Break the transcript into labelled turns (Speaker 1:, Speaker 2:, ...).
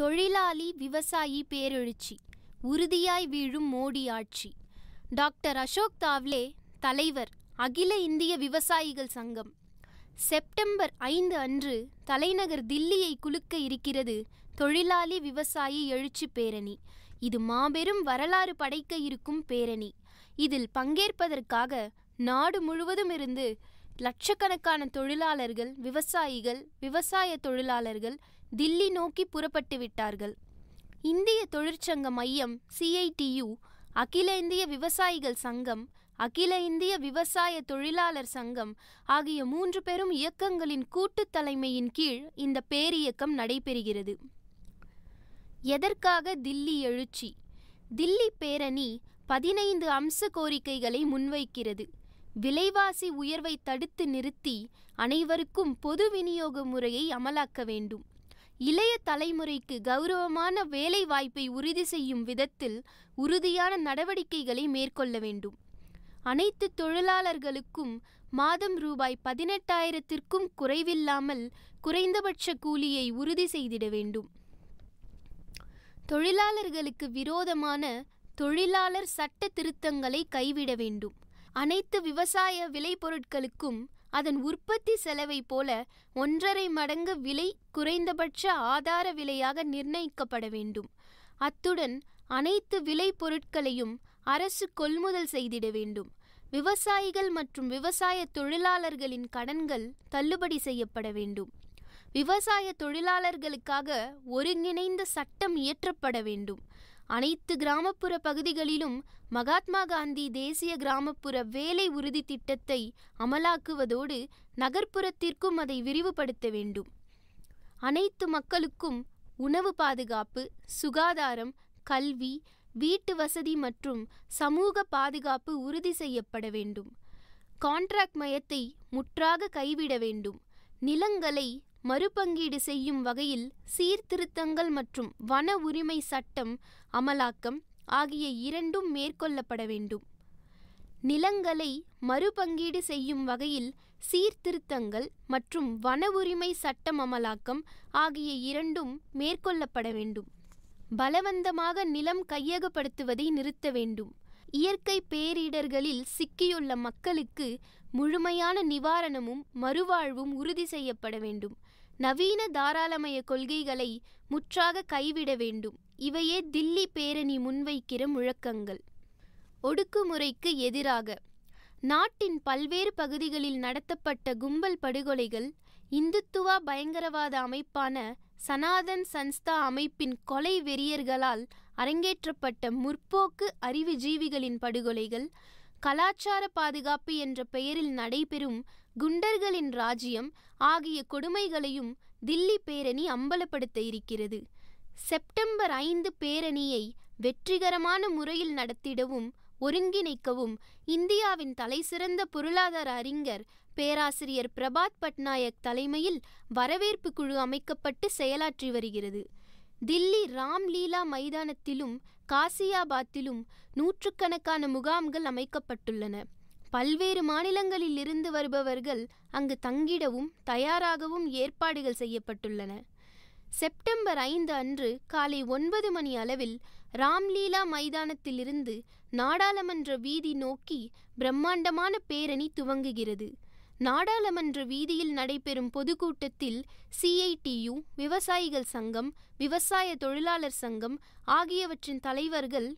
Speaker 1: தொழிலாளி விவசாயி பேரெழுச்சி உறுதியாய் வீழும் மோடி ஆட்சி டாக்டர் அசோக் தாவ்லே தலைவர் அகில இந்திய விவசாயிகள் சங்கம் செப்டம்பர் ஐந்து அன்று தலைநகர் தில்லியை குலுக்க இருக்கிறது தொழிலாளி விவசாயி எழுச்சி பேரணி இது மாபெரும் வரலாறு படைக்க இருக்கும் பேரணி இதில் பங்கேற்பதற்காக நாடு முழுவதும் இருந்து லட்சக்கணக்கான தொழிலாளர்கள் விவசாயிகள் விவசாய தொழிலாளர்கள் தில்லி நோக்கி புறப்பட்டு விட்டார்கள் இந்திய தொழிற்சங்க மையம் சிஐடியு அகில இந்திய விவசாயிகள் சங்கம் அகில இந்திய விவசாய தொழிலாளர் சங்கம் ஆகிய மூன்று பெரும் இயக்கங்களின் கூட்டு தலைமையின் கீழ் இந்த பேரியக்கம் நடைபெறுகிறது எதற்காக தில்லி எழுச்சி தில்லி பேரணி பதினைந்து அம்ச கோரிக்கைகளை முன்வைக்கிறது விலைவாசி உயர்வை தடுத்து நிறுத்தி அனைவருக்கும் பொது விநியோக முறையை அமலாக்க வேண்டும் இளைய தலைமுறைக்கு கௌரவமான வேலை வாய்ப்பை உறுதி செய்யும் விதத்தில் உறுதியான நடவடிக்கைகளை மேற்கொள்ள வேண்டும் அனைத்து தொழிலாளர்களுக்கும் மாதம் ரூபாய் பதினெட்டாயிரத்திற்கும் குறைவில்லாமல் குறைந்தபட்ச கூலியை உறுதி செய்திட வேண்டும் தொழிலாளர்களுக்கு விரோதமான தொழிலாளர் சட்ட திருத்தங்களை கைவிட வேண்டும் அனைத்து விவசாய விளைபொருட்களுக்கும் அதன் உற்பத்தி செலவை போல ஒன்றரை மடங்கு விலை குறைந்தபட்ச ஆதார விலையாக நிர்ணயிக்கப்பட வேண்டும் அத்துடன் அனைத்து விலை பொருட்களையும் அரசு கொள்முதல் செய்திட வேண்டும் விவசாயிகள் மற்றும் விவசாய தொழிலாளர்களின் கடன்கள் தள்ளுபடி செய்யப்பட வேண்டும் விவசாய தொழிலாளர்களுக்காக ஒருங்கிணைந்த சட்டம் இயற்றப்பட வேண்டும் அனைத்து கிராமப்புற பகுதிகளிலும் மகாத்மா காந்தி தேசிய கிராமப்புற வேலை உறுதி திட்டத்தை அமலாக்குவதோடு நகர்ப்புறத்திற்கும் அதை விரிவுபடுத்த வேண்டும் அனைத்து மக்களுக்கும் உணவு பாதுகாப்பு சுகாதாரம் கல்வி வீட்டு வசதி மற்றும் சமூக பாதுகாப்பு உறுதி செய்யப்பட வேண்டும் கான்ட்ராக்ட் மயத்தை முற்றாக கைவிட வேண்டும் நிலங்களை மறுபங்கீடு செய்யும் வகையில் சீர்திருத்தங்கள் மற்றும் வன உரிமை சட்டம் அமலாக்கம் ஆகிய இரண்டும் மேற்கொள்ளப்பட வேண்டும் நிலங்களை மறுபங்கீடு செய்யும் வகையில் சீர்திருத்தங்கள் மற்றும் வன உரிமை சட்டம் அமலாக்கம் ஆகிய இரண்டும் மேற்கொள்ளப்பட வேண்டும் பலவந்தமாக நிலம் கையகப்படுத்துவதை நிறுத்த வேண்டும் இயற்கை பேரிடர்களில் சிக்கியுள்ள மக்களுக்கு முழுமையான நிவாரணமும் மறுவாழ்வும் உறுதி செய்யப்பட வேண்டும் நவீன தாராளமய கொள்கைகளை முற்றாக கைவிட வேண்டும் இவையே தில்லி பேரணி முன்வைக்கிற முழக்கங்கள் ஒடுக்குமுறைக்கு எதிராக நாட்டின் பல்வேறு பகுதிகளில் நடத்தப்பட்ட கும்பல் படுகொலைகள் இந்துத்துவா பயங்கரவாத அமைப்பான சனாதன் சன்ஸ்தா அமைப்பின் கொலை வெறியர்களால் அரங்கேற்றப்பட்ட முற்போக்கு அறிவுஜீவிகளின் படுகொலைகள் கலாச்சார பாதுகாப்பு என்ற பெயரில் நடைபெறும் குண்டர்களின் ராஜ்யம் ஆகிய கொடுமைகளையும் தில்லி பேரணி அம்பலப்படுத்த இருக்கிறது செப்டம்பர் ஐந்து பேரணியை வெற்றிகரமான முறையில் நடத்திடவும் ஒருங்கிணைக்கவும் இந்தியாவின் தலைசிறந்த பொருளாதார அறிஞர் பேராசிரியர் பிரபாத் பட்நாயக் தலைமையில் வரவேற்பு குழு அமைக்கப்பட்டு செயலாற்றி வருகிறது தில்லி ராம்லீலா மைதானத்திலும் காசியாபாத்திலும் நூற்றுக்கணக்கான முகாம்கள் அமைக்கப்பட்டுள்ளன பல்வேறு மாநிலங்களில் இருந்து வருபவர்கள் அங்கு தங்கிடவும் தயாராகவும் ஏற்பாடுகள் செய்யப்பட்டுள்ளன செப்டம்பர் ஐந்து அன்று காலை ஒன்பது மணி அளவில் ராம்லீலா மைதானத்திலிருந்து நாடாளுமன்ற வீதி நோக்கி பிரம்மாண்டமான பேரணி துவங்குகிறது நாடாளுமன்ற வீதியில் நடைபெறும் பொதுக்கூட்டத்தில் சிஐடியு விவசாயிகள் சங்கம் விவசாய தொழிலாளர் சங்கம் ஆகியவற்றின் தலைவர்கள்